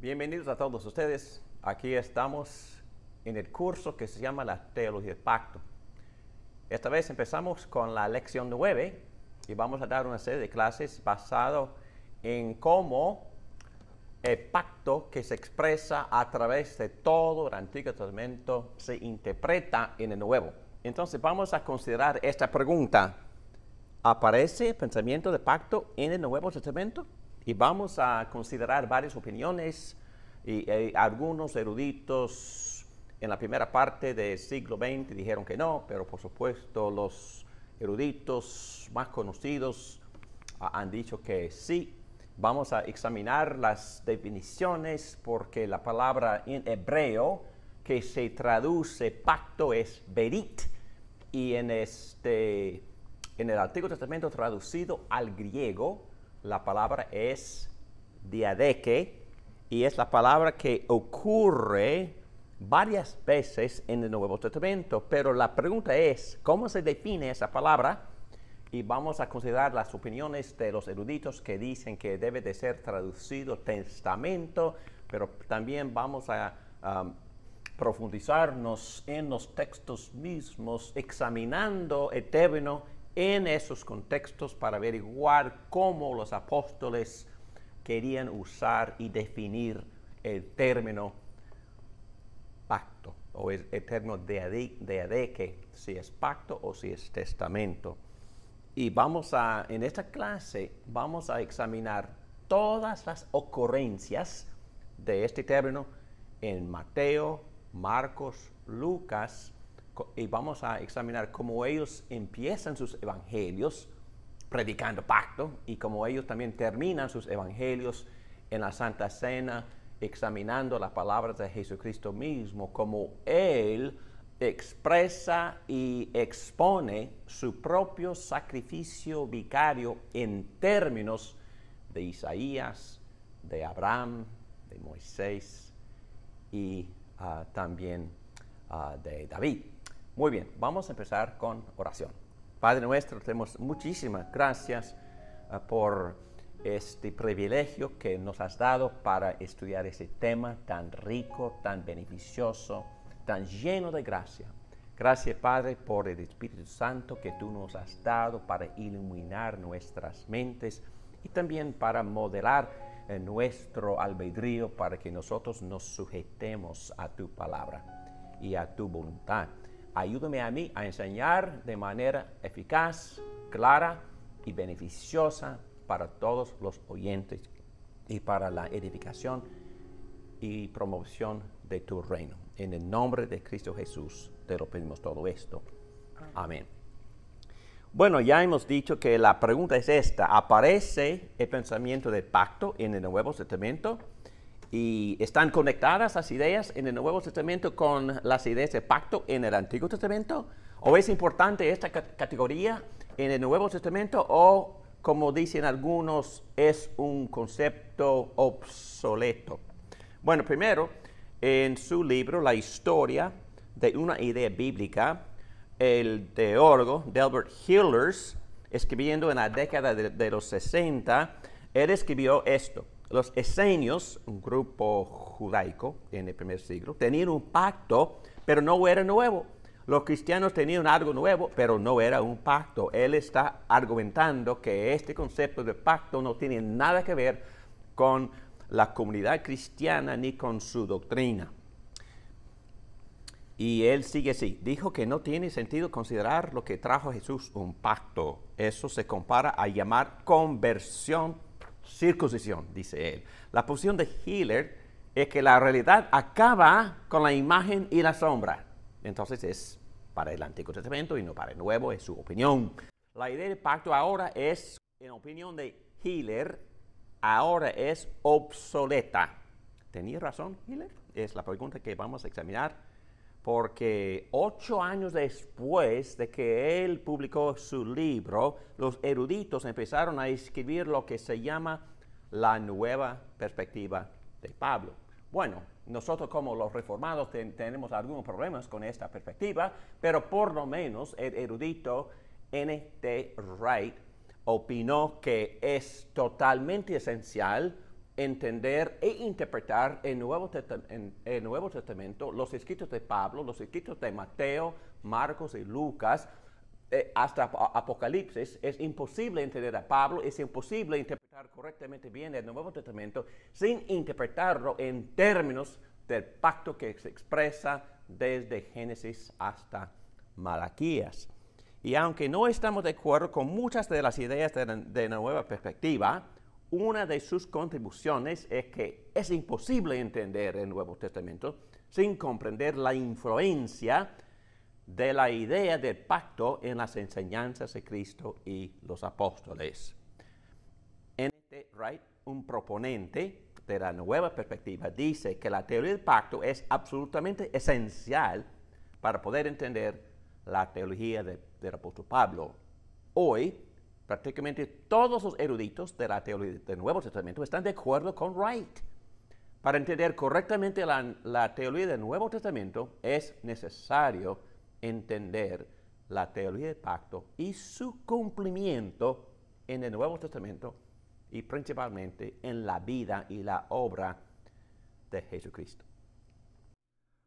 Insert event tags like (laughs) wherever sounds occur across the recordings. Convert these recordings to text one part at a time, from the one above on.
Bienvenidos a todos ustedes. Aquí estamos en el curso que se llama la Teología del Pacto. Esta vez empezamos con la lección 9 y vamos a dar una serie de clases basado en cómo el pacto que se expresa a través de todo el Antiguo Testamento se interpreta en el Nuevo. Entonces vamos a considerar esta pregunta. ¿Aparece el pensamiento de pacto en el Nuevo Testamento? Y vamos a considerar varias opiniones y, eh, algunos eruditos en la primera parte del siglo XX dijeron que no, pero por supuesto los eruditos más conocidos ah, han dicho que sí. Vamos a examinar las definiciones porque la palabra en hebreo que se traduce pacto es berit y en, este, en el Antiguo Testamento traducido al griego la palabra es diadeque y es la palabra que ocurre varias veces en el Nuevo Testamento, pero la pregunta es, ¿cómo se define esa palabra? Y vamos a considerar las opiniones de los eruditos que dicen que debe de ser traducido testamento, pero también vamos a profundizarnos en los textos mismos, examinando el término en esos contextos para averiguar cómo los apóstoles querían usar y definir el término pacto o es eterno de que si es pacto o si es testamento. Y vamos a, en esta clase, vamos a examinar todas las ocurrencias de este término en Mateo, Marcos, Lucas, y vamos a examinar cómo ellos empiezan sus evangelios predicando pacto y cómo ellos también terminan sus evangelios en la Santa Cena examinando las palabras de Jesucristo mismo, como Él expresa y expone su propio sacrificio vicario en términos de Isaías, de Abraham, de Moisés y ah, también ah, de David. Muy bien, vamos a empezar con oración. Padre nuestro, tenemos muchísimas gracias ah, por este privilegio que nos has dado para estudiar ese tema tan rico, tan beneficioso, tan lleno de gracia. Gracias Padre por el Espíritu Santo que tú nos has dado para iluminar nuestras mentes y también para modelar eh, nuestro albedrío para que nosotros nos sujetemos a tu palabra y a tu voluntad. Ayúdame a mí a enseñar de manera eficaz, clara y beneficiosa para todos los oyentes y para la edificación y promoción de tu reino. En el nombre de Cristo Jesús te lo pedimos todo esto. Amén. Bueno, ya hemos dicho que la pregunta es esta. ¿Aparece el pensamiento del pacto en el Nuevo Testamento? ¿Y están conectadas las ideas en el Nuevo Testamento con las ideas del pacto en el Antiguo Testamento? ¿O es importante esta categoría en el Nuevo Testamento o como dicen algunos, es un concepto obsoleto. Bueno, primero, en su libro La historia de una idea bíblica, el teólogo Delbert Hillers, escribiendo en la década de, los 60, él escribió esto. Los esenios, un grupo judaico en el primer siglo, tenían un pacto, pero no era nuevo los cristianos tenían algo nuevo, pero no era un pacto. Él está argumentando que este concepto de pacto no tiene nada que ver con la comunidad cristiana ni con su doctrina. Y él sigue así, dijo que no tiene sentido considerar lo que trajo Jesús un pacto. Eso se compara a llamar conversión circuncisión, dice él. La posición de Hiller es que la realidad acaba con la imagen y la sombra. Entonces es para el Antiguo Testamento y no para el Nuevo, es su opinión. La idea del pacto ahora es, en opinión de Hiller, ahora es obsoleta. ¿Tenía razón Hiller? Es la pregunta que vamos a examinar, porque ocho años después de que él publicó su libro, los eruditos empezaron a escribir lo que se llama la nueva perspectiva de Pablo. Bueno, nosotros como los reformados tenemos algunos problemas con esta perspectiva, pero por lo menos el erudito N.T. Wright opinó que es totalmente esencial entender e interpretar en el Nuevo Testamento, los escritos de Pablo, los escritos de Mateo, Marcos y Lucas, eh, hasta Apocalipsis, es imposible entender a Pablo, es imposible interpretar correctamente bien el Nuevo Testamento sin interpretarlo en términos del pacto que se expresa desde Génesis hasta Malaquías. Y aunque no estamos de acuerdo con muchas de las ideas de la, de la nueva perspectiva, una de sus contribuciones es que es imposible entender el Nuevo Testamento sin comprender la influencia de la idea del pacto en las enseñanzas de Cristo y los apóstoles. En Wright, este, un proponente de la nueva perspectiva dice que la teoría del pacto es absolutamente esencial para poder entender la teología del apóstol Pablo. Hoy, prácticamente todos los eruditos de la teoría del Nuevo Testamento están de acuerdo con Wright. Para entender correctamente la, la teología del Nuevo Testamento es necesario entender la teoría del pacto y su cumplimiento en el Nuevo Testamento y principalmente en la vida y la obra de Jesucristo.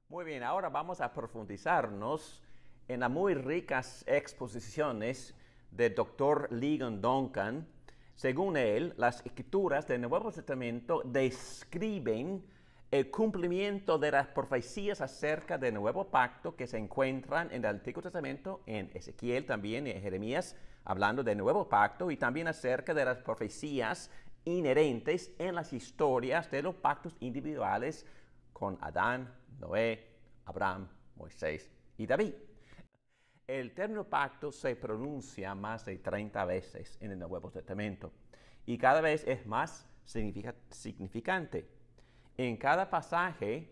Muy bien, ahora vamos a profundizarnos en las muy ricas exposiciones del doctor Ligon Duncan. Según él, las escrituras del Nuevo Testamento describen el cumplimiento de las profecías acerca del nuevo pacto que se encuentran en el Antiguo Testamento, en Ezequiel también, en Jeremías, hablando del nuevo pacto, y también acerca de las profecías inherentes en las historias de los pactos individuales con Adán, Noé, Abraham, Moisés y David. El término pacto se pronuncia más de 30 veces en el Nuevo Testamento y cada vez es más significante en cada pasaje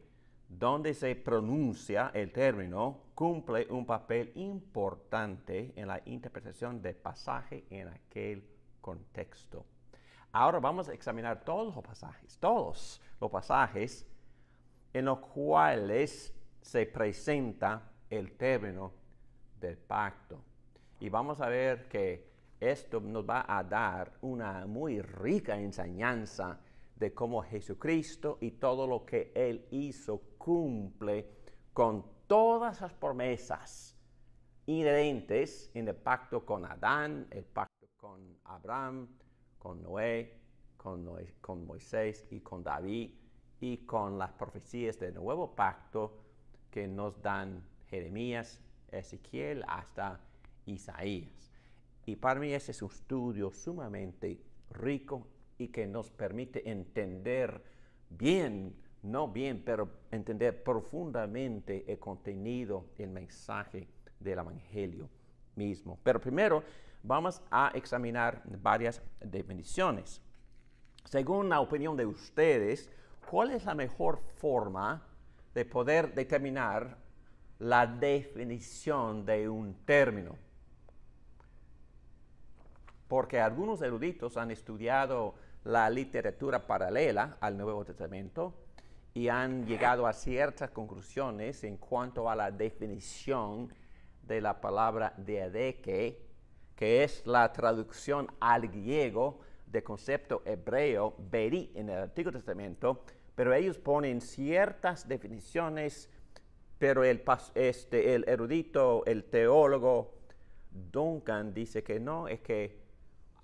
donde se pronuncia el término, cumple un papel importante en la interpretación del pasaje en aquel contexto. Ahora vamos a examinar todos los pasajes, todos los pasajes en los cuales se presenta el término del pacto. Y vamos a ver que esto nos va a dar una muy rica enseñanza de cómo Jesucristo y todo lo que Él hizo cumple con todas las promesas inherentes en el pacto con Adán, el pacto con Abraham, con Noé, con, Moisés y con David y con las profecías del nuevo pacto que nos dan Jeremías, Ezequiel hasta Isaías. Y para mí ese es un estudio sumamente rico y que nos permite entender bien, no bien, pero entender profundamente el contenido, el mensaje del Evangelio mismo. Pero primero vamos a examinar varias definiciones. Según la opinión de ustedes, ¿cuál es la mejor forma de poder determinar la definición de un término? Porque algunos eruditos han estudiado la literatura paralela al Nuevo Testamento y han llegado a ciertas conclusiones en cuanto a la definición de la palabra de diadeque, que es la traducción al griego del concepto hebreo beri en el Antiguo Testamento, pero ellos ponen ciertas definiciones, pero el, este, el erudito, el teólogo Duncan dice que no, es que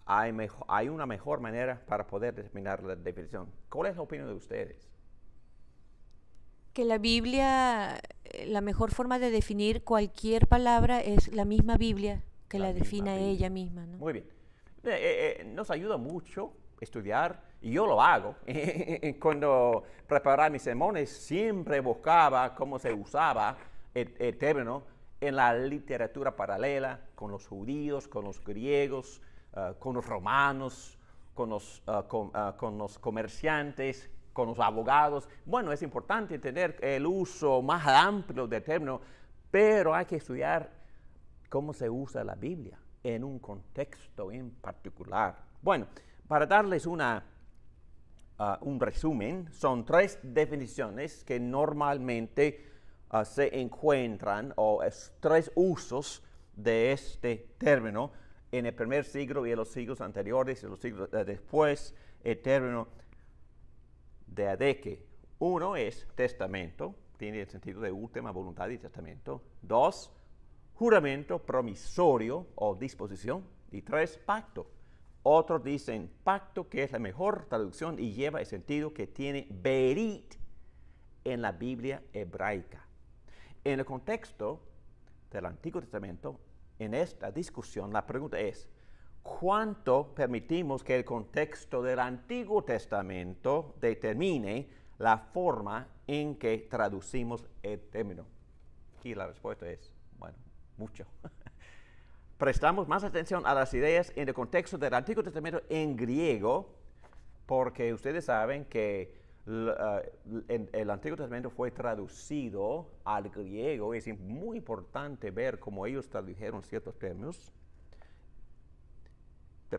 hay, hay una mejor manera para poder determinar la definición. ¿Cuál es la opinión de ustedes? Que la Biblia, eh, la mejor forma de definir cualquier palabra es la misma Biblia que la, defina ella misma. ¿no? Muy bien. Eh, eh, nos ayuda mucho estudiar, y yo lo hago. (laughs) Cuando preparaba mis sermones, siempre buscaba cómo se usaba el término en la literatura paralela, con los judíos, con los griegos, eh, con los romanos, eh, eh, con los, comerciantes, con los abogados. Bueno, es importante tener el uso más amplio del término, pero hay que estudiar cómo se usa la Biblia en un contexto en particular. Bueno, para darles una, un resumen, son tres definiciones que normalmente se encuentran o tres usos de este término en el primer siglo y en los siglos anteriores y los siglos después, el término de adeque. Uno es testamento, tiene el sentido de última voluntad y testamento. Dos, juramento promisorio o disposición. Y tres, pacto. Otros dicen pacto, que es la mejor traducción y lleva el sentido que tiene berit en la Biblia hebraica. En el contexto del Antiguo Testamento, en esta discusión la pregunta es, ¿cuánto permitimos que el contexto del Antiguo Testamento determine la forma en que traducimos el término? Y la respuesta es, bueno, mucho. (laughs) Prestamos más atención a las ideas en el contexto del Antiguo Testamento en griego, porque ustedes saben que el, ah, el, Antiguo Testamento fue traducido al griego, es muy importante ver cómo ellos tradujeron ciertos términos.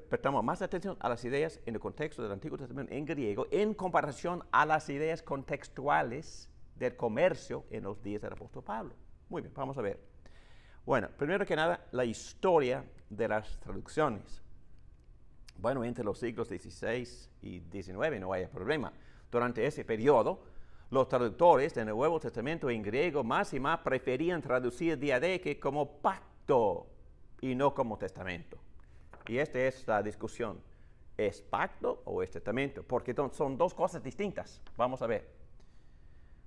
Prestamos más atención a las ideas en el contexto del Antiguo Testamento en griego en comparación a las ideas contextuales del comercio en los días del apóstol Pablo. Muy bien, vamos a ver. Bueno, primero que nada, la historia de las traducciones. Bueno, entre los siglos XVI y XIX no hay problema. Durante ese periodo, los traductores del Nuevo Testamento en griego más y más preferían traducir diadeque como pacto y no como testamento. Y esta es la discusión. ¿Es pacto o es testamento? Porque son dos cosas distintas. Vamos a ver.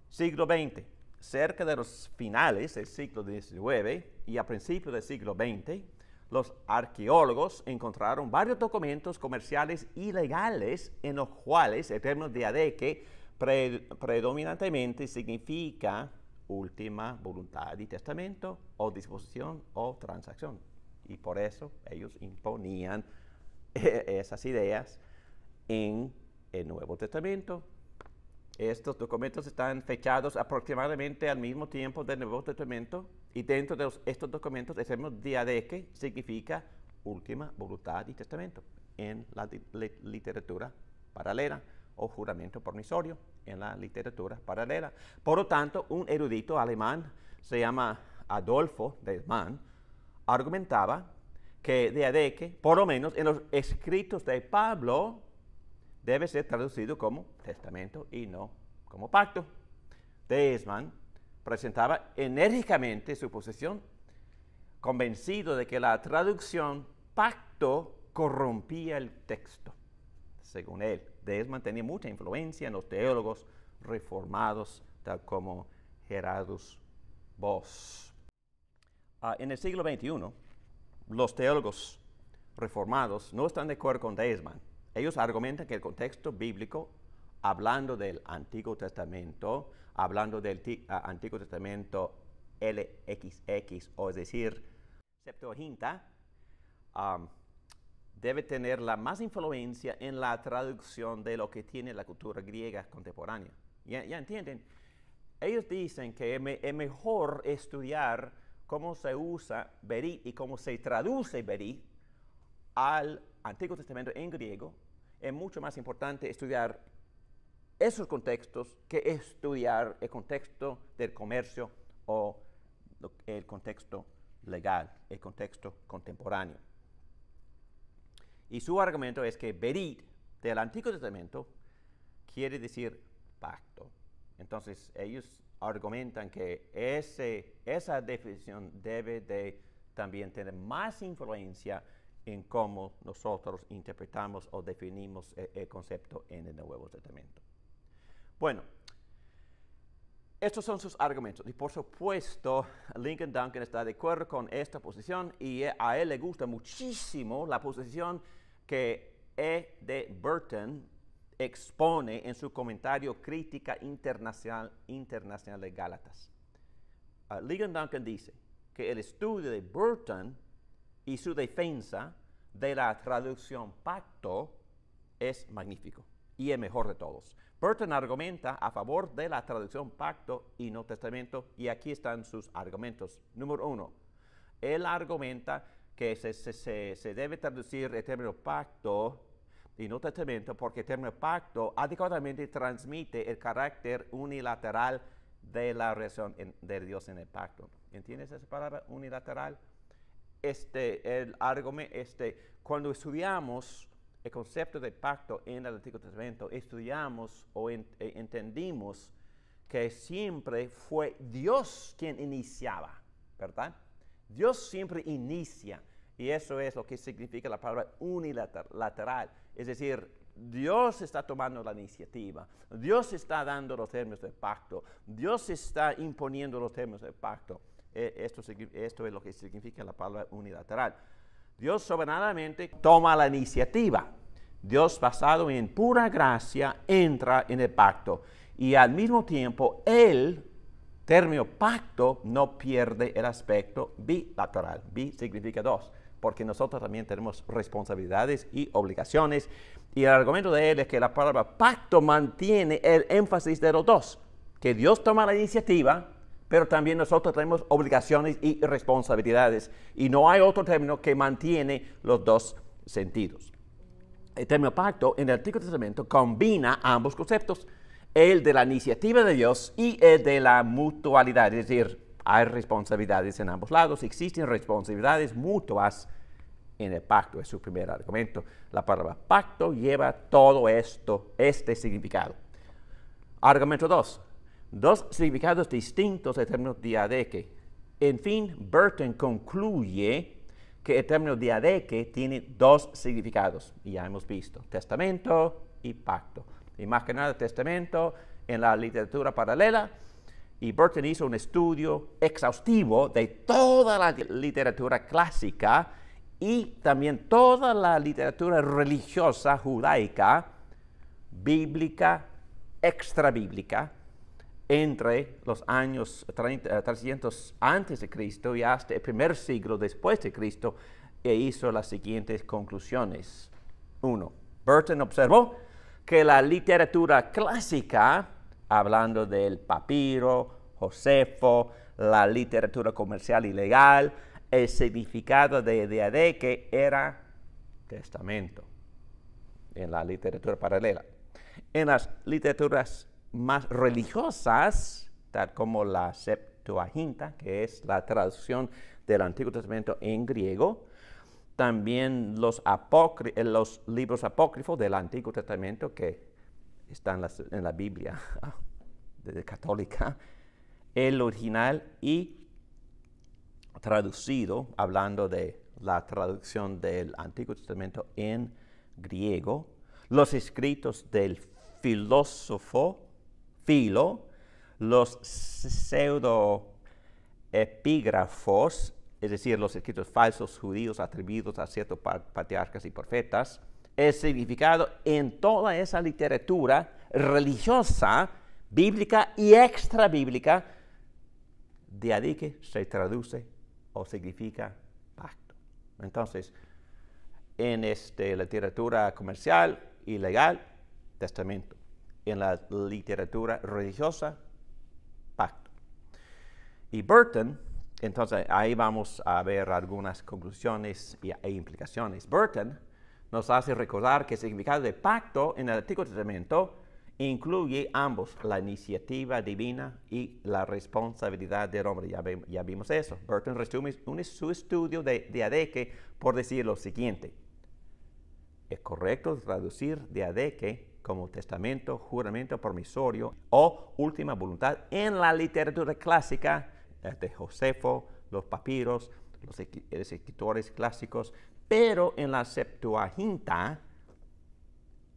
Siglo XX. Cerca de los finales del siglo XIX y a principios del siglo XX, los arqueólogos encontraron varios documentos comerciales ilegales en los cuales el término de adeque predominantemente significa última voluntad y testamento o disposición o transacción. Y por eso ellos imponían (laughs) esas ideas en el Nuevo Testamento. Estos documentos están fechados aproximadamente al mismo tiempo del Nuevo Testamento, y dentro de estos documentos, el término diadeque significa última voluntad y testamento en la literatura paralela o juramento promisorio en la literatura paralela. Por lo tanto, un erudito alemán, se llama Adolfo de argumentaba que diadeque, por lo menos en los escritos de Pablo, debe ser traducido como testamento y no como pacto. Desman presentaba enérgicamente su posición, convencido de que la traducción pacto corrompía el texto, según él. desman tenía mucha influencia en los teólogos reformados, tal como Gerardus Vos. Ah, en el siglo XXI, los teólogos reformados no están de acuerdo con Desmond. Ellos argumentan que el contexto bíblico, hablando del Antiguo Testamento, hablando del Antiguo Testamento LXX, o es decir, Septuaginta, debe tener la más influencia en la traducción de lo que tiene la cultura griega contemporánea. ¿Ya, ya entienden? Ellos dicen que es mejor estudiar cómo se usa Berit y cómo se traduce Berit al Antiguo Testamento en griego. Es mucho más importante estudiar esos contextos que estudiar el contexto del comercio o el contexto legal, el contexto contemporáneo. Y su argumento es que Berit del Antiguo Testamento quiere decir pacto. Entonces ellos argumentan que esa definición debe de también tener más influencia en cómo nosotros interpretamos o definimos e, el concepto en el Nuevo Testamento. Bueno, estos son sus argumentos. Y por supuesto, Lincoln Duncan está de acuerdo con esta posición y a él le gusta muchísimo la posición que E. de Burton expone en su comentario Crítica Internacional, de Gálatas. Ah, Lincoln Duncan dice que el estudio de Burton y su defensa de la traducción pacto es magnífico y el mejor de todos. Burton argumenta a favor de la traducción pacto y no testamento y aquí están sus argumentos. Número uno, él argumenta que se, se, se debe traducir el término pacto y no testamento porque el término pacto adecuadamente transmite el carácter unilateral de la relación de Dios en el pacto. ¿Entiendes esa palabra unilateral? Este, el argumento, este, cuando estudiamos el concepto de pacto en el Antiguo Testamento, estudiamos o e, entendimos que siempre fue Dios quien iniciaba, ¿verdad? Dios siempre inicia. Y eso es lo que significa la palabra unilateral. Es decir, Dios está tomando la iniciativa, Dios está dando los términos del pacto, Dios está imponiendo los términos del pacto. E, esto es lo que significa la palabra unilateral. Dios soberanamente toma la iniciativa. Dios basado en pura gracia entra en el pacto y al mismo tiempo el término pacto no pierde el aspecto bilateral. Bi significa dos, porque nosotros también tenemos responsabilidades y obligaciones y el argumento de él es que la palabra pacto mantiene el énfasis de los dos, que Dios toma la iniciativa pero también nosotros tenemos obligaciones y responsabilidades. Y no hay otro término que mantiene los dos sentidos. El término pacto en el Antiguo Testamento combina ambos conceptos, el de la iniciativa de Dios y el de la mutualidad, es decir, hay responsabilidades en ambos lados, existen responsabilidades mutuas en el pacto, es su primer argumento. La palabra pacto lleva todo esto, este significado. Argumento 2 dos significados distintos del término diadeque. En fin, Burton concluye que el término diadeque tiene dos significados, y ya hemos visto, testamento y pacto. Y más que nada, testamento en la literatura paralela, y Burton hizo un estudio exhaustivo de toda la literatura clásica y también toda la literatura religiosa judaica, bíblica, extra bíblica, entre los años 300 eh, antes de Cristo y hasta el primer siglo después de Cristo e hizo las siguientes conclusiones. Uno, Burton observó que la literatura clásica, hablando del papiro, Josefo, la literatura comercial y legal, el significado de que era testamento en la literatura paralela. En las literaturas más religiosas, tal como la Septuaginta, que es la traducción del Antiguo Testamento en griego, también los, eh, los libros apócrifos del Antiguo Testamento que están en la, Biblia (laughs) católica, el original y traducido, hablando de la traducción del Antiguo Testamento en griego, los escritos del filósofo filo, los pseudoepígrafos, es decir, los escritos falsos judíos atribuidos a ciertos patriarcas y profetas, es significado en toda esa literatura religiosa, bíblica y extra bíblica, de adique que se traduce o significa pacto. Entonces, en este, literatura comercial y legal, testamento en la literatura religiosa, pacto. Y Burton, entonces ahí vamos a ver algunas conclusiones e implicaciones. Burton nos hace recordar que el significado de pacto en el Antiguo Testamento incluye ambos, la iniciativa divina y la responsabilidad del hombre. Ya, vimos eso. Burton resume su estudio de, de por decir lo siguiente. Es correcto traducir de Adeque como testamento, juramento promisorio o última voluntad en la literatura clásica de Josefo, los papiros, los escritores clásicos, pero en la Septuaginta,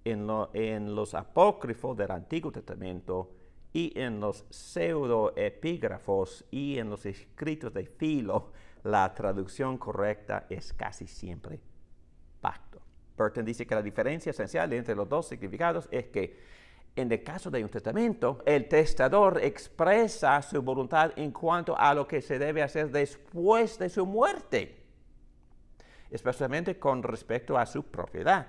en, en los apócrifos del Antiguo Testamento y en los pseudoepígrafos y en los escritos de Filo, la traducción correcta es casi siempre Burton dice que la diferencia esencial entre los dos significados es que en el caso de un testamento, el testador expresa su voluntad en cuanto a lo que se debe hacer después de su muerte, especialmente con respecto a su propiedad.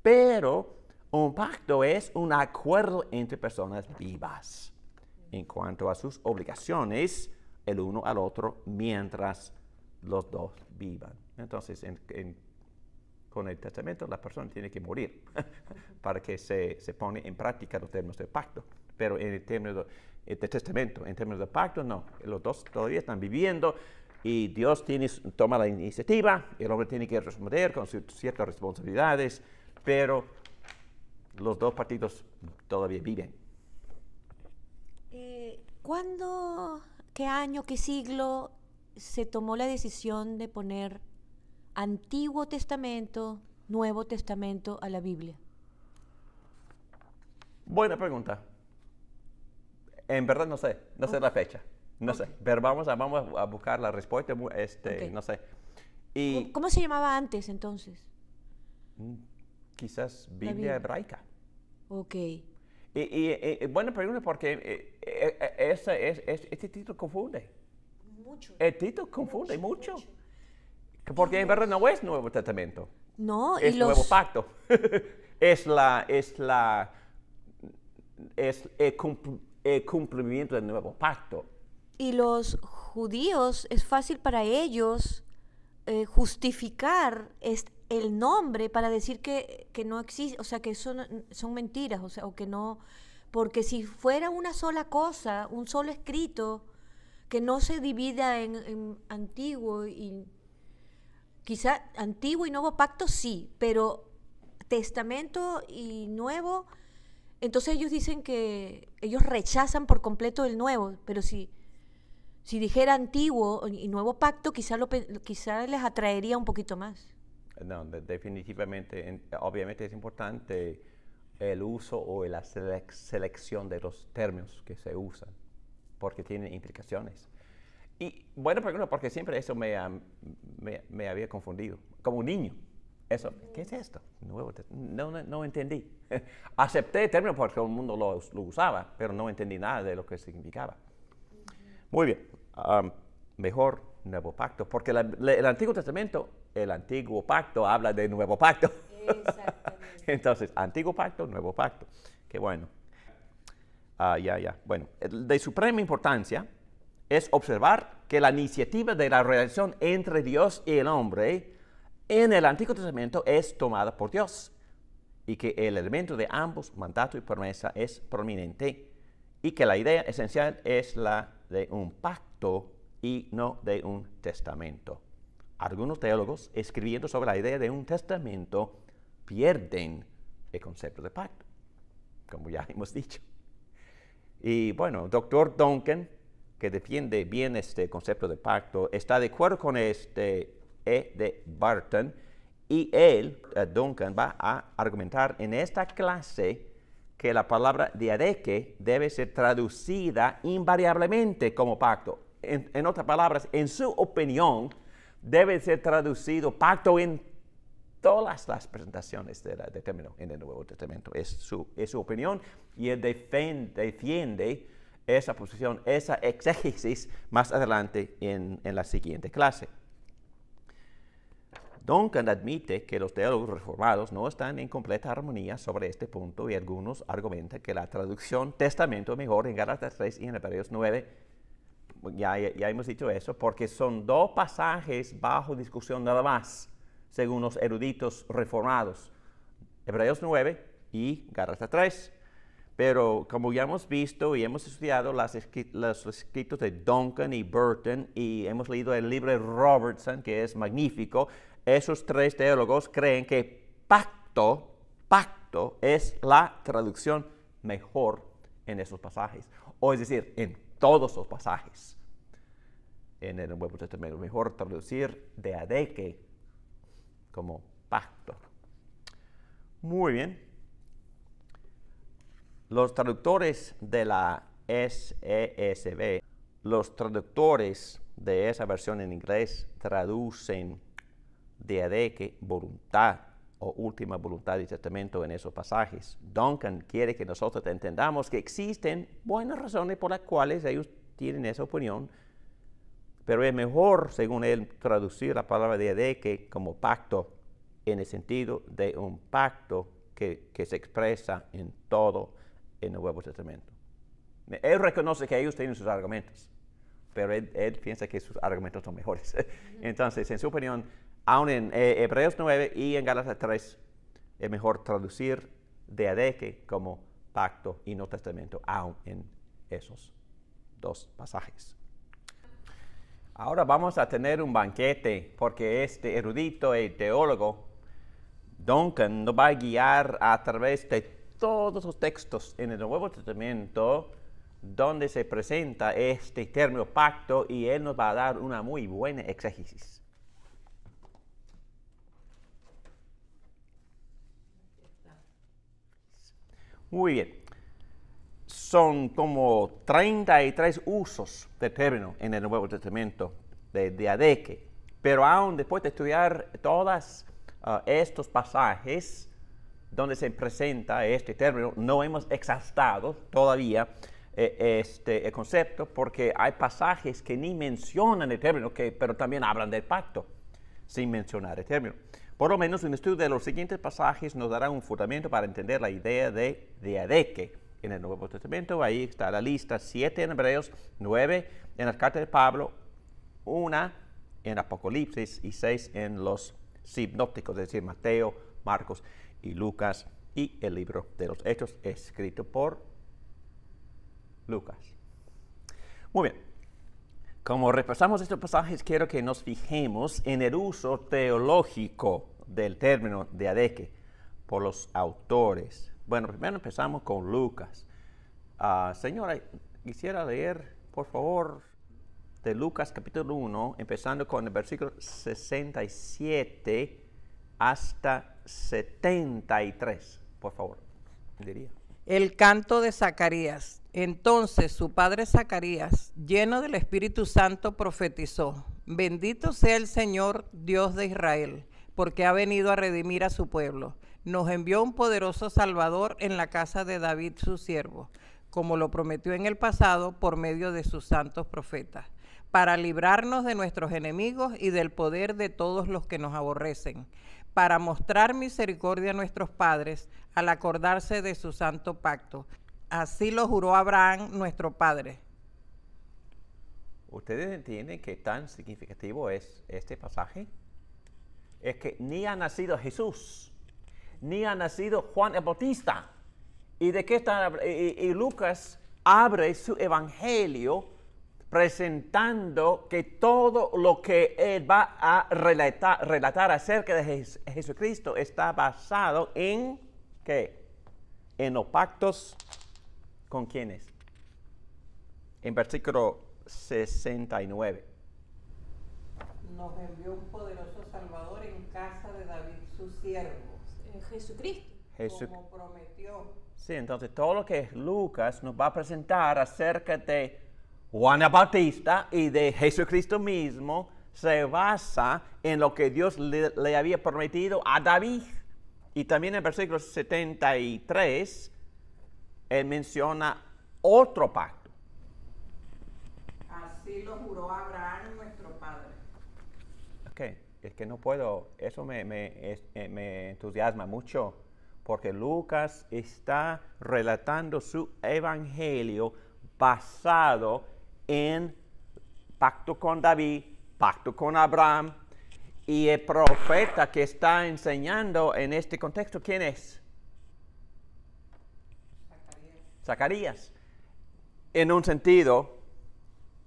Pero un pacto es un acuerdo entre personas vivas en cuanto a sus obligaciones el uno al otro mientras los dos vivan. Entonces, en, en con el testamento la persona tiene que morir (laughs) para que se, se pone en práctica los términos del pacto. Pero en el término de, eh, testamento, en términos del pacto, no. Los dos todavía están viviendo y Dios tiene, toma la iniciativa, el hombre tiene que responder con ciertas responsabilidades, pero los dos partidos todavía viven. Eh, ¿Cuándo, qué año, qué siglo se tomó la decisión de poner Antiguo Testamento, Nuevo Testamento a la Biblia? Buena pregunta. En verdad no sé, no sé la fecha, no sé, pero vamos a, vamos a buscar la respuesta, este, no sé. Y ¿Cómo, se llamaba antes entonces? Mm, quizás Biblia, hebraica. Ok. Y, buena pregunta porque eh, eh, eh, esa, es, este título confunde. Mucho. El título confunde mucho. Porque en verdad no es Nuevo Testamento. No, es Nuevo Pacto. (laughs) es la, es la, es el, cumplimiento del Nuevo Pacto. Y los judíos, es fácil para ellos eh, justificar el nombre para decir que, no existe, o sea, que son, son mentiras, o sea, o que no, porque si fuera una sola cosa, un solo escrito, que no se divida en antiguo y Quizá antiguo y nuevo pacto sí, pero testamento y nuevo, entonces ellos dicen que ellos rechazan por completo el nuevo, pero si, si dijera antiguo y nuevo pacto, quizá, lo, les atraería un poquito más. No, definitivamente, obviamente es importante el uso o la selección de los términos que se usan, porque tienen implicaciones. Y bueno, porque siempre eso me, había confundido, como un niño. Eso, ¿qué es esto? no, no, entendí. (laughs) Acepté el término porque todo el mundo lo, usaba, pero no entendí nada de lo que significaba. Muy bien, mejor nuevo pacto, porque el Antiguo Testamento, el Antiguo Pacto habla de nuevo pacto. Exactamente. (laughs) Entonces, Antiguo Pacto, Nuevo Pacto. Qué bueno. ah ya, ya. Bueno, de suprema importancia es observar que la iniciativa de la relación entre Dios y el hombre en el Antiguo Testamento es tomada por Dios y que el elemento de ambos, mandato y promesa, es prominente y que la idea esencial es la de un pacto y no de un testamento. Algunos teólogos escribiendo sobre la idea de un testamento pierden el concepto de pacto, como ya (laughs) hemos dicho. Y bueno, doctor Duncan que defiende bien este concepto de pacto, está de acuerdo con este E de Barton y él, eh, Duncan, va a argumentar en esta clase que la palabra diadeque debe ser traducida invariablemente como pacto. En, otras palabras, en su opinión, debe ser traducido pacto en todas las presentaciones del término, en el Nuevo Testamento. Es su, opinión y él defiende esa posición, esa exégesis más adelante en, la siguiente clase. Duncan admite que los teólogos reformados no están en completa armonía sobre este punto y algunos argumentan que la traducción testamento mejor en Gálatas 3 y en Hebreos 9, ya, ya hemos dicho eso, porque son dos pasajes bajo discusión nada más, según los eruditos reformados, Hebreos 9 y Gálatas 3. Pero como ya hemos visto y hemos estudiado los escritos de Duncan y Burton y hemos leído el libro de Robertson, que es magnífico, esos tres teólogos creen que pacto, pacto es la traducción mejor en esos pasajes, o es decir, en todos los pasajes. En el Nuevo Testamento, mejor traducir de adeque como pacto. Muy bien. Los traductores de la SESB, los traductores de esa versión en inglés traducen de diadeque, voluntad o última voluntad y testamento en esos pasajes. Duncan quiere que nosotros entendamos que existen buenas razones por las cuales ellos tienen esa opinión, pero es mejor, según él, traducir la palabra diadeque como pacto en el sentido de un pacto que, que se expresa en todo en el Nuevo Testamento. Él reconoce que ellos tienen sus argumentos, pero él, piensa que sus argumentos son mejores. Entonces, en su opinión, aún en eh, Hebreos 9 y en Gálatas 3, es mejor traducir de como pacto y no testamento, aún en esos dos pasajes. Ahora vamos a tener un banquete porque este erudito y teólogo, Duncan, nos va a guiar a través de todos los textos en el Nuevo Testamento donde se presenta este término pacto y él nos va a dar una muy buena exégesis. Muy bien. Son como 33 usos de término en el Nuevo Testamento de Adeque, Pero aún después de estudiar todos ah, estos pasajes, donde se presenta este término. No hemos exhaustado todavía eh, este el concepto porque hay pasajes que ni mencionan el término, que, pero también hablan del pacto, sin mencionar el término. Por lo menos un estudio de los siguientes pasajes nos dará un fundamento para entender la idea de diadeque en el Nuevo Testamento. Ahí está la lista, siete en Hebreos, nueve en las Cartas de Pablo, una en Apocalipsis y seis en los sinópticos, es decir, Mateo, Marcos y Lucas y el libro de los Hechos escrito por Lucas. Muy bien. Como repasamos estos pasajes, quiero que nos fijemos en el uso teológico del término de Adeque por los autores. Bueno, primero empezamos con Lucas. Ah, señora, quisiera leer, por favor, de Lucas capítulo 1, empezando con el versículo 67 hasta 73, por favor, diría. El canto de Zacarías. Entonces su padre Zacarías, lleno del Espíritu Santo, profetizó, bendito sea el Señor Dios de Israel, porque ha venido a redimir a su pueblo. Nos envió un poderoso Salvador en la casa de David, su siervo, como lo prometió en el pasado por medio de sus santos profetas para librarnos de nuestros enemigos y del poder de todos los que nos aborrecen, para mostrar misericordia a nuestros padres al acordarse de su santo pacto. Así lo juró Abraham, nuestro padre. ¿Ustedes entienden qué tan significativo es este pasaje? Es que ni ha nacido Jesús, ni ha nacido Juan el Bautista. ¿Y de qué está y Lucas abre su evangelio presentando que todo lo que él va a relatar, acerca de Jesucristo está basado en qué? En los pactos con quienes. En versículo 69. Nos envió un poderoso Salvador en casa de David, su siervo. Eh, Jesucristo. como prometió. Sí, entonces todo lo que Lucas nos va a presentar acerca de Juan Bautista y de Jesucristo mismo se basa en lo que Dios le, había prometido a David. Y también en versículo 73, él menciona otro pacto. Así lo juró Abraham, nuestro padre. Ok, es que no puedo, eso me, eh, entusiasma mucho, porque Lucas está relatando su evangelio basado en pacto con David, pacto con Abraham. Y el profeta que está enseñando en este contexto, ¿quién es? Zacarías. En un sentido,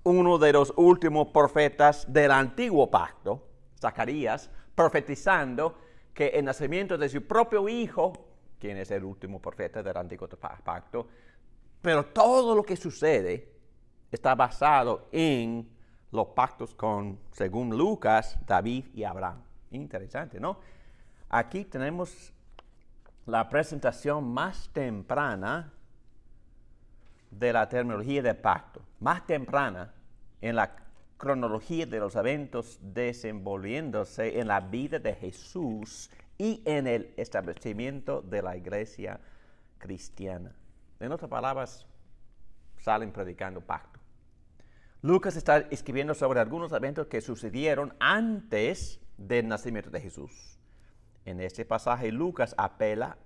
uno de los últimos profetas del antiguo pacto, Zacarías, profetizando que el nacimiento de su propio hijo, quien es el último profeta del antiguo pacto, pero todo lo que sucede está basado en los pactos con, según Lucas, David y Abraham. Interesante, ¿no? Aquí tenemos la presentación más temprana de la terminología de pacto, más temprana en la cronología de los eventos desenvolviéndose en la vida de Jesús y en el establecimiento de la iglesia cristiana. En otras palabras, salen predicando pacto. Lucas está escribiendo sobre algunos eventos que sucedieron antes del nacimiento de Jesús. En este pasaje Lucas apela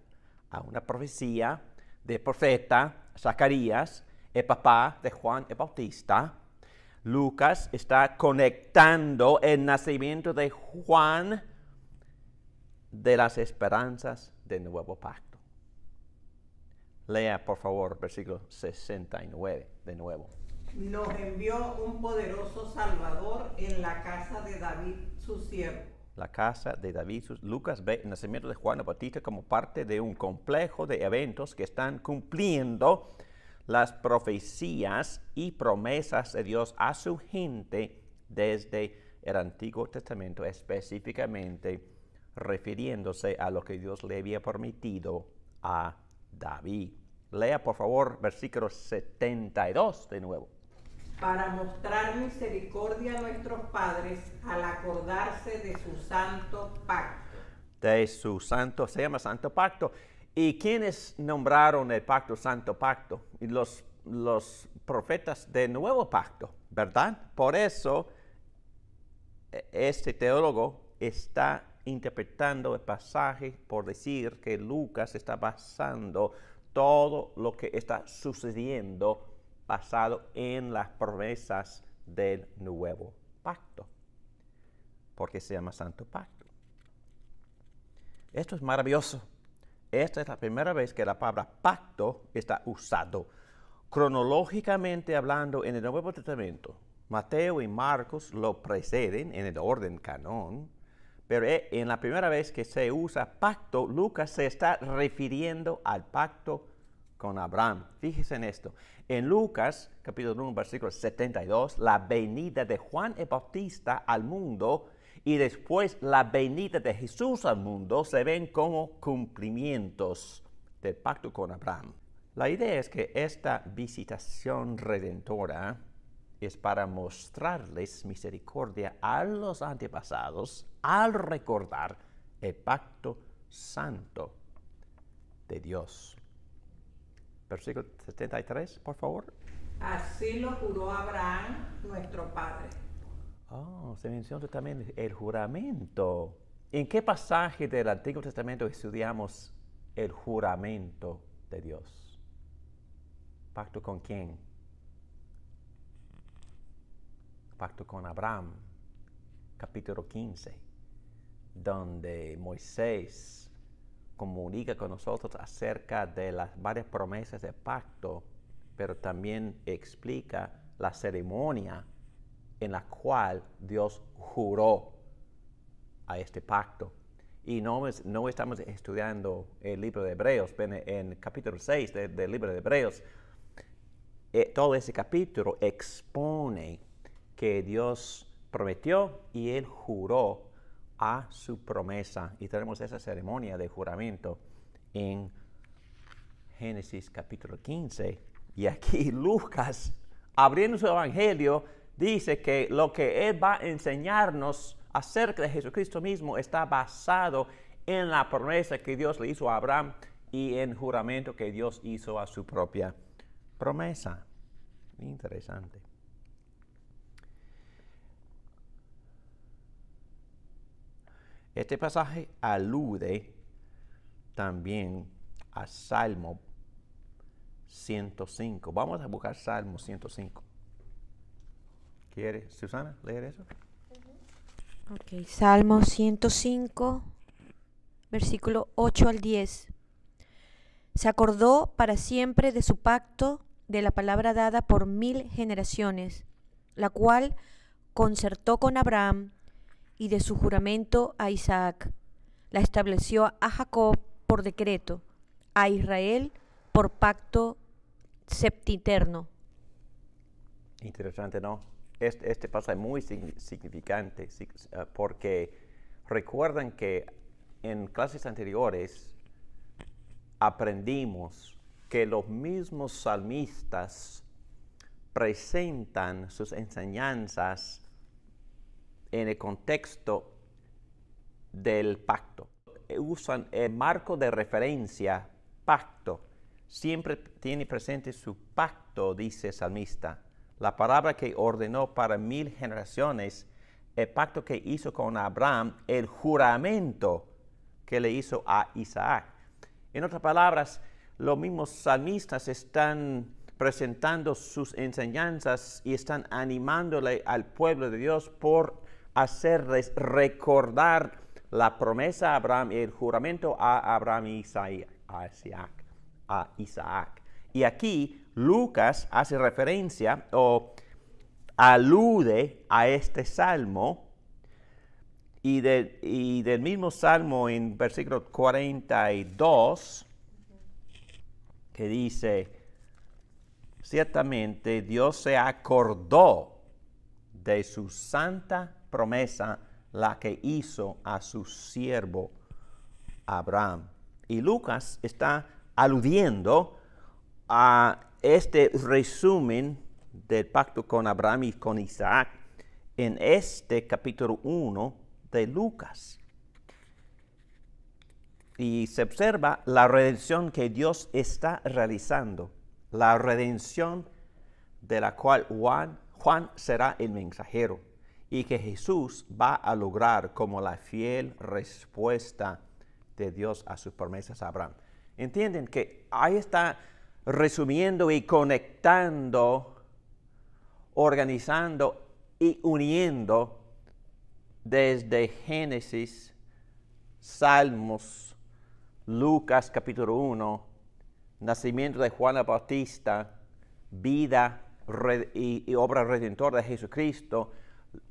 a una profecía del profeta Zacarías, el papá de Juan el Bautista. Lucas está conectando el nacimiento de Juan de las esperanzas del nuevo pacto. Lea por favor versículo 69 de nuevo nos envió un poderoso Salvador en la casa de David, su siervo. La casa de David, Lucas ve el nacimiento de Juan Bautista como parte de un complejo de eventos que están cumpliendo las profecías y promesas de Dios a su gente desde el Antiguo Testamento, específicamente refiriéndose a lo que Dios le había permitido a David. Lea por favor versículo 72 de nuevo para mostrar misericordia a nuestros padres al acordarse de su santo pacto. De su santo, se llama santo pacto. ¿Y quiénes nombraron el pacto santo pacto? los, los profetas del nuevo pacto, ¿verdad? Por eso e, este teólogo está interpretando el pasaje por decir que Lucas está basando todo lo que está sucediendo basado en las promesas del nuevo pacto, porque se llama Santo Pacto. Esto es maravilloso. Esta es la primera vez que la palabra pacto está usado cronológicamente hablando en el Nuevo Testamento. Mateo y Marcos lo preceden en el orden canón, pero en la primera vez que se usa pacto, Lucas se está refiriendo al pacto Abraham. Fíjese en esto. En Lucas, capítulo 1, versículo 72, la venida de Juan el Bautista al mundo y después la venida de Jesús al mundo se ven como cumplimientos del pacto con Abraham. La idea es que esta visitación redentora es para mostrarles misericordia a los antepasados al recordar el pacto santo de Dios. Versículo 73, por favor. Así lo juró Abraham, nuestro padre. Oh, se menciona también el juramento. ¿En qué pasaje del Antiguo Testamento estudiamos el juramento de Dios? ¿Pacto con quién? Pacto con Abraham, capítulo 15, donde Moisés comunica con nosotros acerca de las varias promesas de pacto, pero también explica la ceremonia en la cual Dios juró a este pacto. Y no, no estamos estudiando el libro de Hebreos, en, capítulo 6 del libro de Hebreos, eh, todo ese capítulo expone que Dios prometió y Él juró a su promesa. Y tenemos esa ceremonia de juramento en Génesis capítulo 15. Y aquí (laughs) Lucas, abriendo su evangelio, dice que lo que Él va a enseñarnos acerca de Jesucristo mismo está basado en la promesa que Dios le hizo a Abraham y en juramento que Dios hizo a su propia promesa. Interesante. Este pasaje alude también a Salmo 105. Vamos a buscar Salmo 105. ¿Quieres, Susana, leer eso? Ok, Salmo 105, versículo 8 al 10. Se acordó para siempre de su pacto, de la palabra dada por mil generaciones, la cual concertó con Abraham y de su juramento a Isaac. La estableció a Jacob por decreto, a Israel por pacto septiterno. Interesante, ¿no? Este, pasa es muy significante ah, porque recuerdan que en clases anteriores aprendimos que los mismos salmistas presentan sus enseñanzas en el contexto del pacto. Eh, usan el marco de referencia, pacto. Siempre tiene presente su pacto, dice el salmista. La palabra que ordenó para mil generaciones, el pacto que hizo con Abraham, el juramento que le hizo a Isaac. En otras palabras, los mismos salmistas están presentando sus enseñanzas y están animándole al pueblo de Dios por hacerles recordar la promesa a Abraham y el juramento a Abraham y Isaac, a Isaac. Y aquí Lucas hace referencia o alude a este salmo y, y del mismo salmo en versículo 42 que dice, ciertamente Dios se acordó de su santa promesa la que hizo a su siervo Abraham. Y Lucas está aludiendo a este resumen del pacto con Abraham y con Isaac en este capítulo 1 de Lucas. Y se observa la redención que Dios está realizando, la redención de la cual Juan, Juan será el mensajero y que Jesús va a lograr como la fiel respuesta de Dios a sus promesas a Abraham. Entienden que ahí está resumiendo y conectando, organizando y uniendo desde Génesis, Salmos, Lucas capítulo 1, nacimiento de Juan Bautista, vida y, y obra redentora de Jesucristo,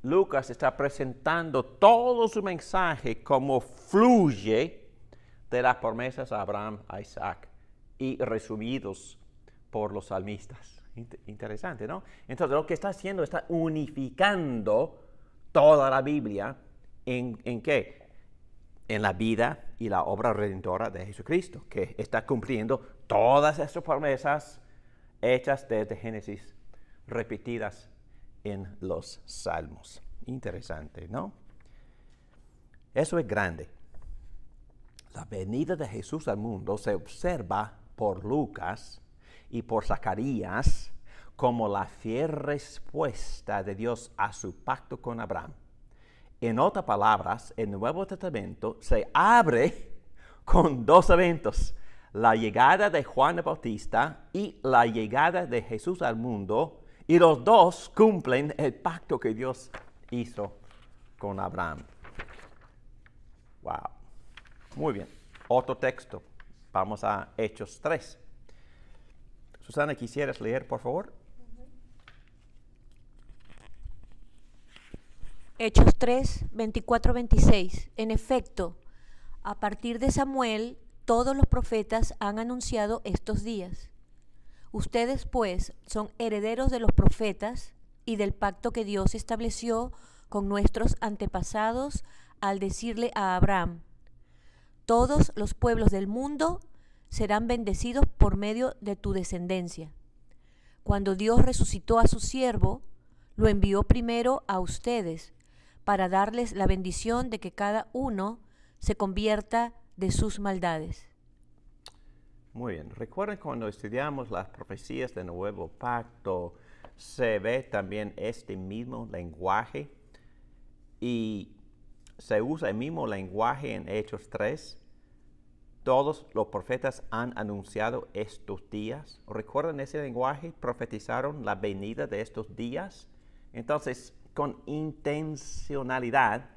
Lucas está presentando todo su mensaje como fluye de las promesas a Abraham, Isaac y resumidos por los salmistas. interesante, ¿no? Entonces lo que está haciendo está unificando toda la Biblia en, en qué? En la vida y la obra redentora de Jesucristo, que está cumpliendo todas esas promesas hechas desde Génesis, repetidas en los salmos. Interesante, ¿no? Eso es grande. La venida de Jesús al mundo se observa por Lucas y por Zacarías como la fiel respuesta de Dios a su pacto con Abraham. En otras palabras, el Nuevo Testamento se abre (laughs) con dos eventos, la llegada de Juan el Bautista y la llegada de Jesús al mundo y los dos cumplen el pacto que Dios hizo con Abraham. Wow. Muy bien. Otro texto. Vamos a Hechos 3. Susana, ¿quisieras leer, por favor? Hechos 3, 24, 26. En efecto, a partir de Samuel, todos los profetas han anunciado estos días. Ustedes pues son herederos de los profetas y del pacto que Dios estableció con nuestros antepasados al decirle a Abraham, todos los pueblos del mundo serán bendecidos por medio de tu descendencia. Cuando Dios resucitó a su siervo, lo envió primero a ustedes para darles la bendición de que cada uno se convierta de sus maldades. Muy bien, recuerden cuando estudiamos las profecías del nuevo pacto, se ve también este mismo lenguaje y se usa el mismo lenguaje en Hechos 3. Todos los profetas han anunciado estos días. recuerden ese lenguaje? Profetizaron la venida de estos días. Entonces, con intencionalidad,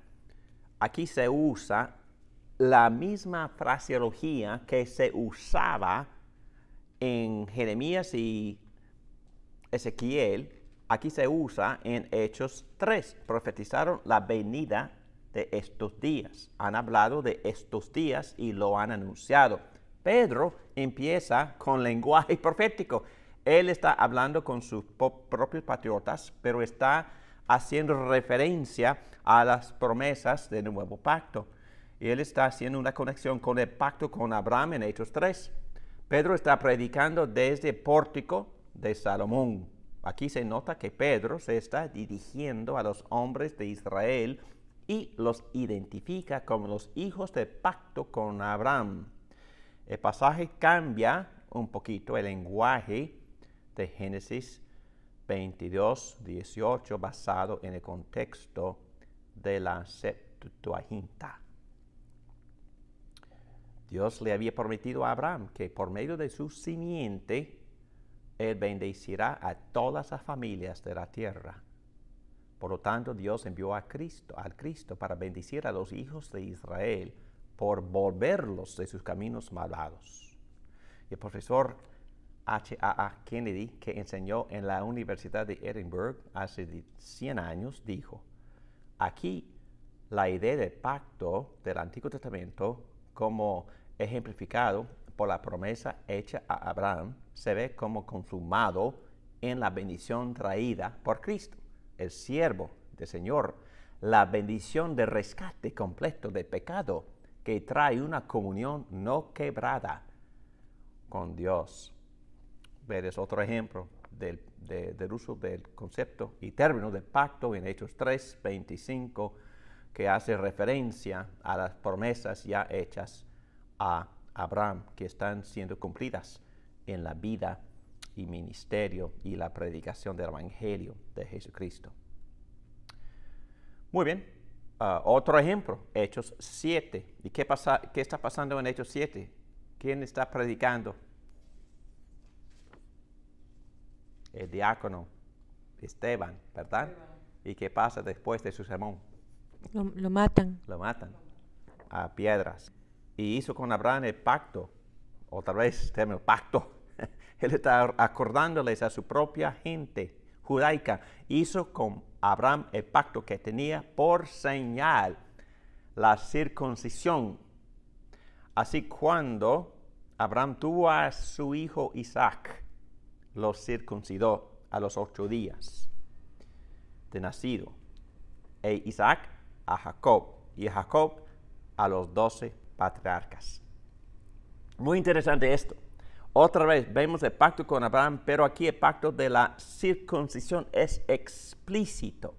aquí se usa la misma fraseología que se usaba en Jeremías y Ezequiel, aquí se usa en Hechos 3. Profetizaron la venida de estos días. Han hablado de estos días y lo han anunciado. Pedro empieza con lenguaje (laughs) profético. Él está hablando con sus propios patriotas, pero está haciendo referencia a las promesas del nuevo pacto y él está haciendo una conexión con el pacto con Abraham en Hechos 3. Pedro está predicando desde el pórtico de Salomón. Aquí se nota que Pedro se está dirigiendo a los hombres de Israel y los identifica como los hijos del pacto con Abraham. El pasaje cambia un poquito el lenguaje de Génesis 22, 18, basado en el contexto de la Septuaginta. Dios le había prometido a Abraham que por medio de su simiente, Él bendecirá a todas las familias de la tierra. Por lo tanto, Dios envió a Cristo, al Cristo, para bendecir a los hijos de Israel por volverlos de sus caminos malvados. Y el profesor H. A. Kennedy, que enseñó en la Universidad de Edinburgh hace 100 años, dijo, aquí la idea del pacto del Antiguo Testamento como ejemplificado por la promesa hecha a Abraham, se ve como consumado en la bendición traída por Cristo, el siervo del Señor, la bendición de rescate completo del pecado que trae una comunión no quebrada con Dios. Veres otro ejemplo del, del uso del concepto y término del pacto en Hechos 3, 25 que hace referencia a las promesas ya hechas a Abraham, que están siendo cumplidas en la vida y ministerio y la predicación del Evangelio de Jesucristo. Muy bien, ah, otro ejemplo, Hechos 7. ¿Y qué, pasa, qué está pasando en Hechos 7? ¿Quién está predicando? El diácono Esteban, ¿verdad? ¿Y qué pasa después de su sermón? Lo, matan. Lo matan a piedras. Y hizo con Abraham el pacto, otra vez término pacto. (laughs) Él está acordándoles a su propia gente judaica. Hizo con Abraham el pacto que tenía por señal la circuncisión. Así cuando Abraham tuvo a su hijo Isaac, lo circuncidó a los ocho días de nacido. E Isaac a Jacob y a Jacob a los doce patriarcas. Muy interesante esto. Otra vez vemos el pacto con Abraham, pero aquí el pacto de la circuncisión es explícito.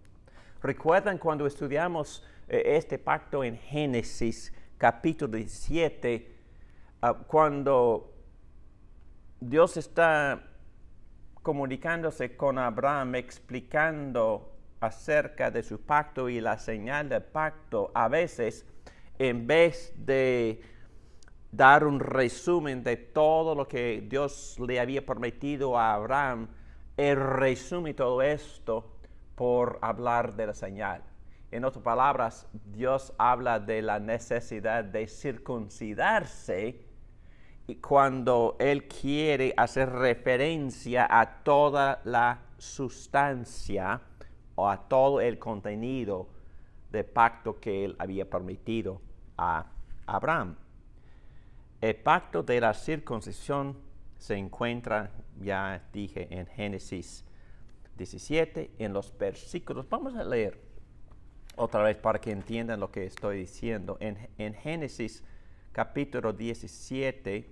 ¿Recuerdan cuando estudiamos eh, este pacto en Génesis capítulo 17, ah, cuando Dios está comunicándose con Abraham, explicando acerca de su pacto y la señal del pacto, a veces en vez de dar un resumen de todo lo que Dios le había prometido a Abraham, él resume todo esto por hablar de la señal. En otras palabras, Dios habla de la necesidad de circuncidarse y cuando Él quiere hacer referencia a toda la sustancia a todo el contenido del pacto que él había permitido a Abraham. El pacto de la circuncisión se encuentra, ya dije, en Génesis 17, en los versículos. Vamos a leer otra vez para que entiendan lo que estoy diciendo. en Génesis capítulo 17,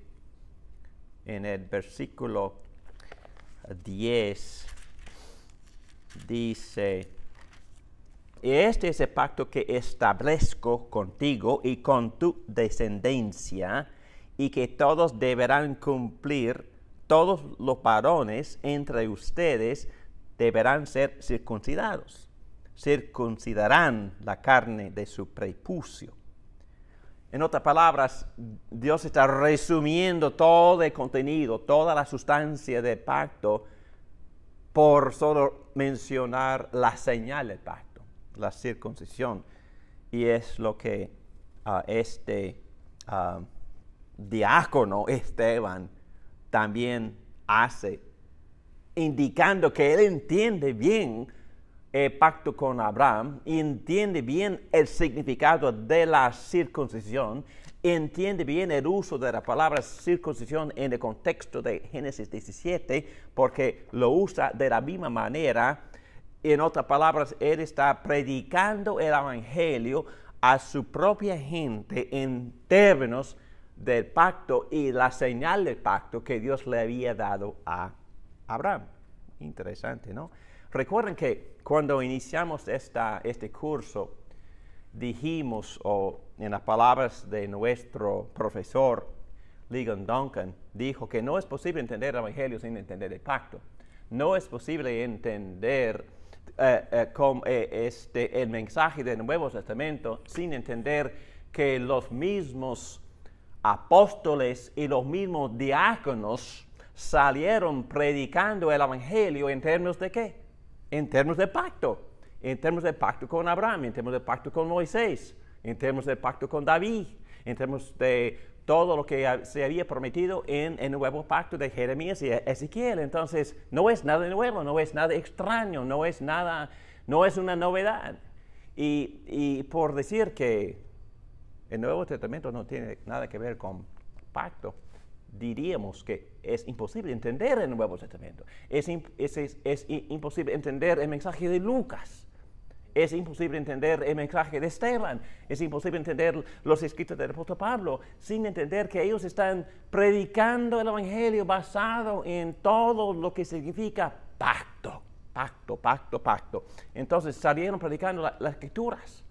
en el versículo 10, dice, este es el pacto que establezco contigo y con tu descendencia, y que todos deberán cumplir, todos los varones entre ustedes deberán ser circuncidados, circuncidarán la carne de su prepucio. En otras palabras, Dios está resumiendo todo el contenido, toda la sustancia del pacto por solo mencionar la señal del pacto, la circuncisión. Y es lo que ah, este ah, diácono Esteban también hace, indicando que él entiende bien el pacto con Abraham entiende bien el significado de la circuncisión entiende bien el uso de la palabra circuncisión en el contexto de Génesis 17, porque lo usa de la misma manera. En otras palabras, él está predicando el Evangelio a su propia gente en términos del pacto y la señal del pacto que Dios le había dado a Abraham. Interesante, ¿no? Recuerden que cuando iniciamos este curso, dijimos, o en las palabras de nuestro profesor, Ligon Duncan, dijo que no es posible entender el Evangelio sin entender el pacto. No es posible entender eh, eh, eh, este, el mensaje del Nuevo Testamento sin entender que los mismos apóstoles y los mismos diáconos salieron predicando el Evangelio en términos de qué? En términos de pacto en términos del pacto con Abraham, en términos del pacto con Moisés, en términos del pacto con David, en términos de todo lo que se había prometido en el nuevo pacto de Jeremías y Ezequiel. Entonces, no es nada nuevo, no es nada extraño, no es nada, no es una novedad. Y, por decir que el Nuevo Testamento no tiene nada que ver con pacto, diríamos que es imposible entender el Nuevo Testamento. es imposible entender el mensaje de Lucas. Es imposible entender el mensaje de Esteban. Es imposible entender los escritos del apóstol Pablo sin entender que ellos están predicando el Evangelio basado en todo lo que significa pacto, pacto, pacto, pacto. Entonces salieron predicando las escrituras.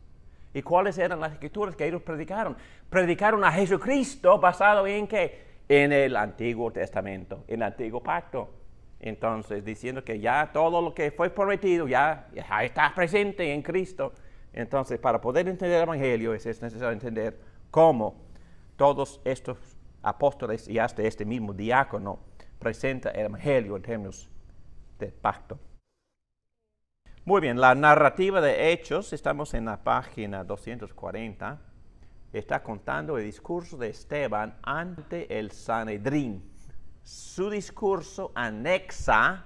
¿Y cuáles eran las escrituras que ellos predicaron? Predicaron a Jesucristo basado en qué? En el Antiguo Testamento, en el Antiguo Pacto. Entonces, diciendo que ya todo lo que fue prometido, ya, está presente en Cristo. Entonces, para poder entender el Evangelio es, necesario entender cómo todos estos apóstoles y hasta este mismo diácono presenta el Evangelio en términos de pacto. Muy bien, la narrativa de Hechos, estamos en la página 240, está contando el discurso de Esteban ante el Sanedrín su discurso anexa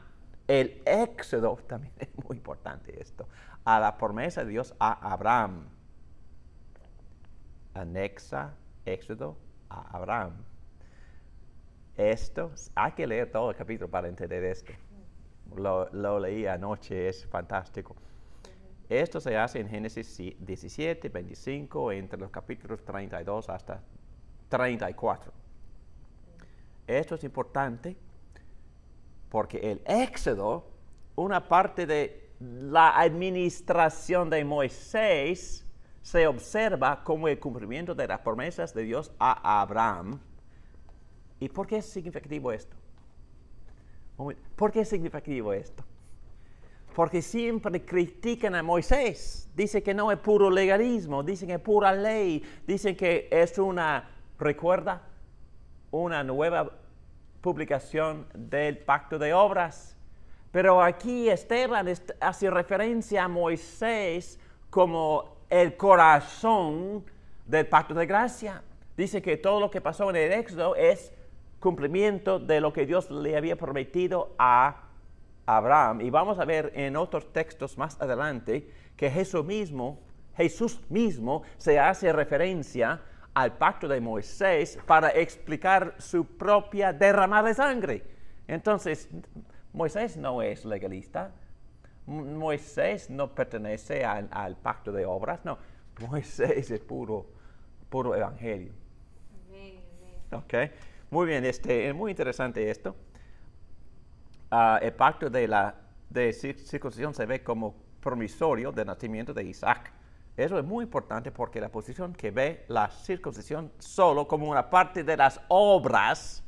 el éxodo, (laughs) también es muy importante esto, a la promesa de Dios a Abraham. Anexa éxodo a Abraham. Esto, hay que leer todo el capítulo para entender esto. Lo, lo leí anoche, es fantástico. Esto se hace en Génesis 17, 25, entre los capítulos 32 hasta 34. Esto es importante porque el Éxodo, una parte de la administración de Moisés, se observa como el cumplimiento de las promesas de Dios a Abraham. ¿Y por qué es significativo esto? ¿Por qué es significativo esto? Porque siempre critican a Moisés. Dicen que no es puro legalismo, dicen que es pura ley, dicen que es una, recuerda, una nueva publicación del pacto de obras. Pero aquí Esteban hace referencia a Moisés como el corazón del pacto de gracia. Dice que todo lo que pasó en el Éxodo es cumplimiento de lo que Dios le había prometido a Abraham. Y vamos a ver en otros textos más adelante que Jesús mismo, Jesús mismo se hace referencia al pacto de Moisés para explicar su propia derramada de sangre. Entonces, Moisés no es legalista, Moisés no pertenece al, pacto de obras, no, Moisés es puro, puro evangelio. Ok, muy bien, este, es muy interesante esto. Ah, el pacto de la de circuncisión se ve como promisorio del nacimiento de Isaac eso es muy importante porque la posición que ve la circuncisión solo como una parte de las obras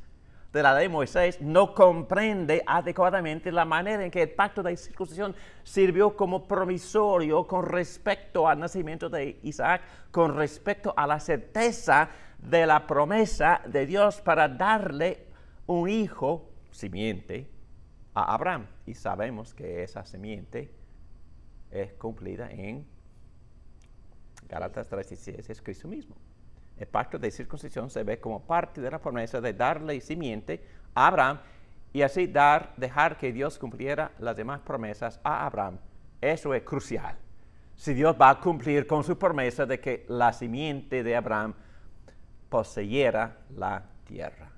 de la ley de Moisés no comprende adecuadamente la manera en que el pacto de circuncisión sirvió como provisorio con respecto al nacimiento de Isaac, con respecto a la certeza de la promesa de Dios para darle un hijo, simiente, a Abraham. Y sabemos que esa simiente es cumplida en Galatas 3:16 es Cristo mismo. El pacto de circuncisión se ve como parte de la promesa de darle simiente a Abraham y así dar, dejar que Dios cumpliera las demás promesas a Abraham. Eso es crucial. Si Dios va a cumplir con su promesa de que la simiente de Abraham poseyera la tierra.